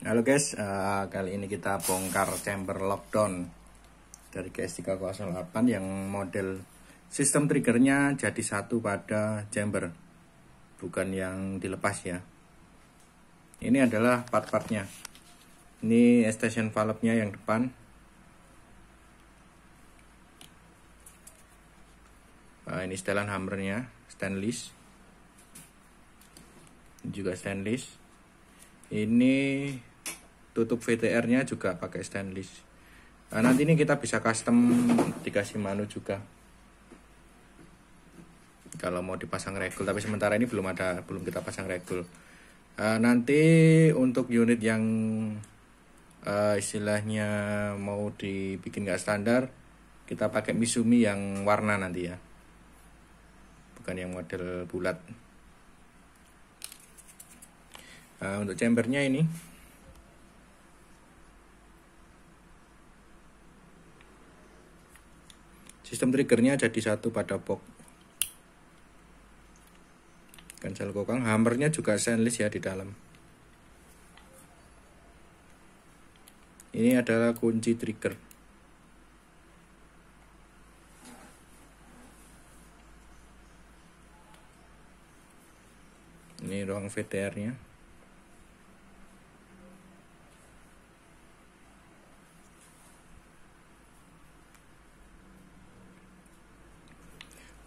Halo guys, uh, kali ini kita bongkar chamber lockdown dari GS308 yang model sistem triggernya jadi satu pada chamber bukan yang dilepas ya ini adalah part-partnya ini station valve nya yang depan uh, ini setelan hammernya stainless ini juga stainless ini tutup VTR-nya juga pakai stainless. Nah, nanti ini kita bisa custom dikasih manu juga. Kalau mau dipasang regul, tapi sementara ini belum ada, belum kita pasang regul. Uh, nanti untuk unit yang uh, istilahnya mau dibikin nggak standar, kita pakai Misumi yang warna nanti ya, bukan yang model bulat. Uh, untuk chambernya ini sistem triggernya jadi satu pada box cancel kokang hammernya juga stainless ya di dalam ini adalah kunci trigger ini ruang VTR nya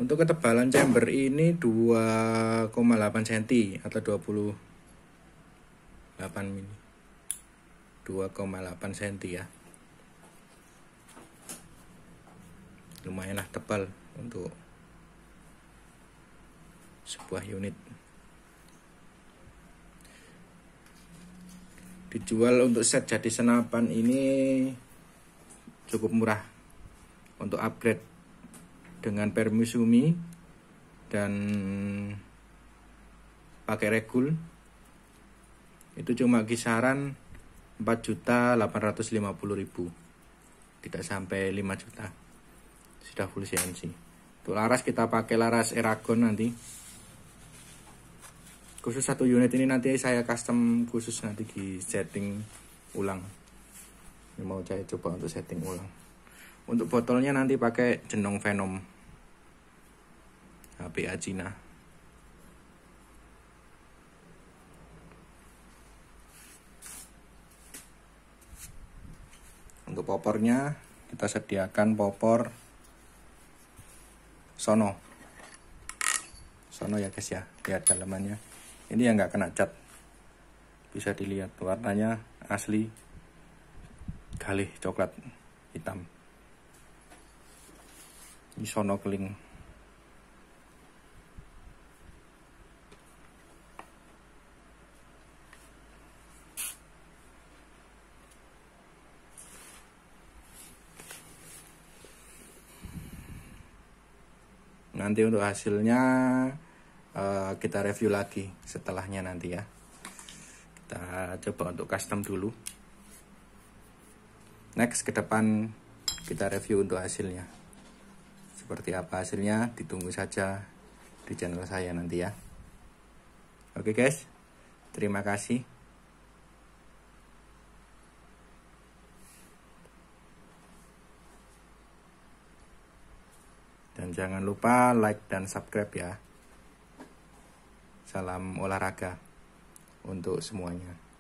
Untuk ketebalan chamber ini 2,8 cm atau 28 mm. 2,8 cm ya. lumayanlah tebal untuk sebuah unit. Dijual untuk set jadi senapan ini cukup murah untuk upgrade dengan permisumi dan pakai regul itu cuma kisaran ribu tidak sampai 5 juta sudah full CNC untuk laras kita pakai laras Eragon nanti khusus satu unit ini nanti saya custom khusus nanti di setting ulang ini mau saya coba untuk setting ulang untuk botolnya nanti pakai jenong Venom HPA Cina untuk popornya kita sediakan popor sono sono ya guys ya lihat dalamannya ini yang nggak kena cat bisa dilihat warnanya asli galih coklat hitam ini sono keling nanti untuk hasilnya uh, kita review lagi setelahnya nanti ya kita coba untuk custom dulu next ke depan kita review untuk hasilnya seperti apa hasilnya ditunggu saja di channel saya nanti ya oke okay guys terima kasih jangan lupa like dan subscribe ya. Salam olahraga untuk semuanya.